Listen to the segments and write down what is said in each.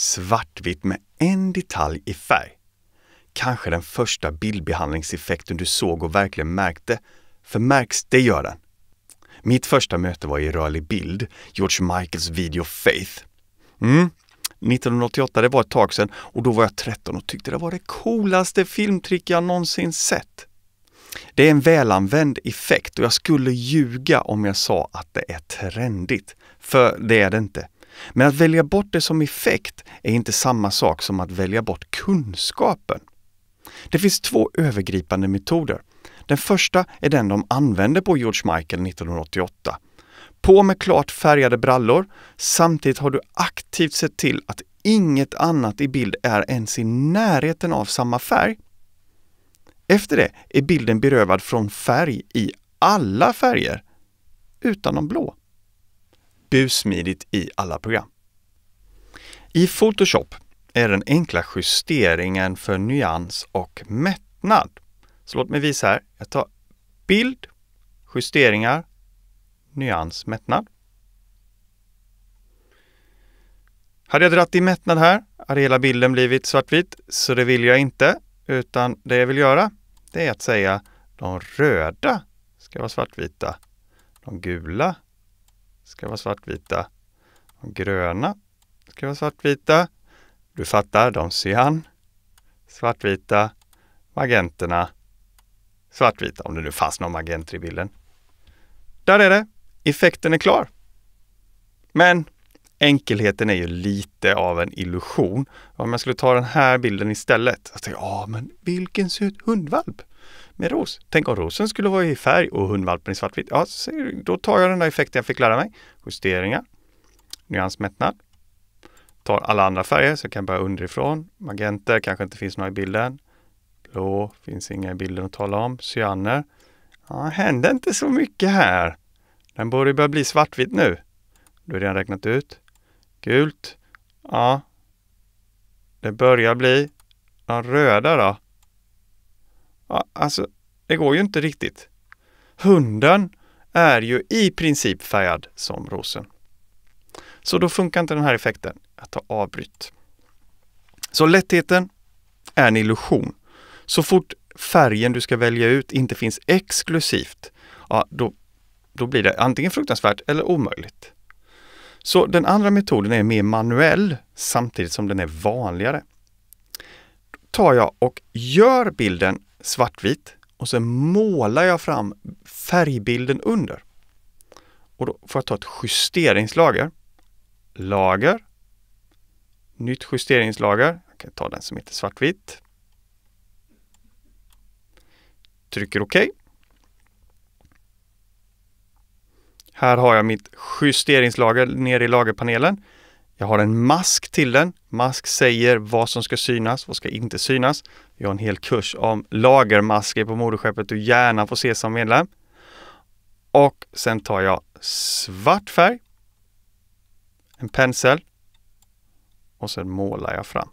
svartvitt med en detalj i färg. Kanske den första bildbehandlingseffekten du såg och verkligen märkte. För märks, det gör den. Mitt första möte var i rörlig bild, George Michaels video Faith. Mm. 1988, det var ett tag sedan och då var jag 13 och tyckte det var det coolaste filmtrick jag någonsin sett. Det är en välanvänd effekt och jag skulle ljuga om jag sa att det är trendigt, för det är det inte. Men att välja bort det som effekt är inte samma sak som att välja bort kunskapen. Det finns två övergripande metoder. Den första är den de använde på George Michael 1988. På med klart färgade brallor, samtidigt har du aktivt sett till att inget annat i bild är ens i närheten av samma färg. Efter det är bilden berövad från färg i alla färger, utan de blå busmidigt i alla program. I Photoshop är den enkla justeringen för nyans och mättnad. Så låt mig visa här. Jag tar bild, justeringar, nyans, mättnad. Hade jag dratt i mättnad här hade hela bilden blivit svartvit, så det vill jag inte. Utan det jag vill göra, det är att säga de röda ska vara svartvita. De gula ska vara svartvita. De gröna ska vara svartvita. Du fattar, de cyan, svartvita, magenterna, svartvita, om det nu fanns någon magenter i bilden. Där är det! Effekten är klar. Men enkelheten är ju lite av en illusion. Om jag skulle ta den här bilden istället, så tänkte ja men vilken söt hundvalp! med ros. Tänk om rosen skulle vara i färg och hundvalpen i svartvitt. Ja, då tar jag den där effekten jag fick lära mig. Justeringar, nyansmättnad. Tar alla andra färger så jag kan börja underifrån. Magenter kanske inte finns några i bilden. Blå finns inga i bilden att tala om. Cyaner. Ja, hände inte så mycket här. Den borde börja bli svartvit nu. Du har redan räknat ut. Gult. Ja. Det börjar bli. De röda då? Ja, alltså, det går ju inte riktigt. Hunden är ju i princip färgad som rosen. Så då funkar inte den här effekten att ta avbryt. Så lättheten är en illusion. Så fort färgen du ska välja ut inte finns exklusivt, ja, då, då blir det antingen fruktansvärt eller omöjligt. Så den andra metoden är mer manuell samtidigt som den är vanligare. Då tar jag och gör bilden svartvit och sen målar jag fram färgbilden under. Och då får jag ta ett justeringslager. Lager. Nytt justeringslager. Jag kan ta den som heter svartvitt. Trycker OK. Här har jag mitt justeringslager nere i lagerpanelen. Jag har en mask till den. Mask säger vad som ska synas, vad ska inte synas. Jag har en hel kurs om lagermasker på moderskeppet du gärna får se som medlem. Och sen tar jag svart färg, en pensel och sen målar jag fram.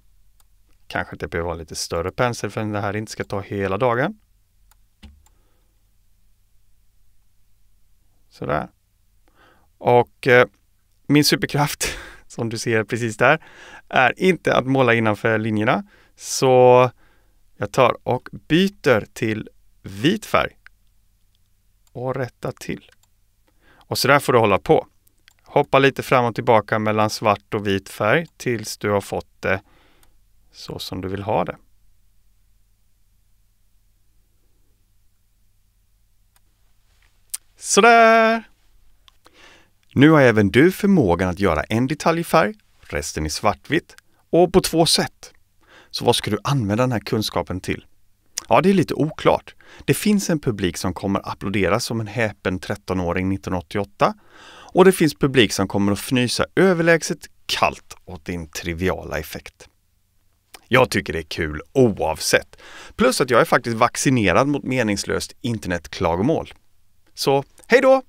Kanske att det behöver vara lite större pensel för att det här inte ska ta hela dagen. Sådär. Och eh, min superkraft som du ser precis där, är inte att måla innanför linjerna. Så jag tar och byter till vit färg och rättar till. Och så där får du hålla på. Hoppa lite fram och tillbaka mellan svart och vit färg tills du har fått det så som du vill ha det. Sådär! Nu har även du förmågan att göra en detalj i färg, resten i svartvitt och på två sätt. Så vad ska du använda den här kunskapen till? Ja, det är lite oklart. Det finns en publik som kommer applådera som en häpen 13-åring 1988 och det finns publik som kommer att fnysa överlägset kallt åt din triviala effekt. Jag tycker det är kul oavsett. Plus att jag är faktiskt vaccinerad mot meningslöst internetklagomål. Så hej då!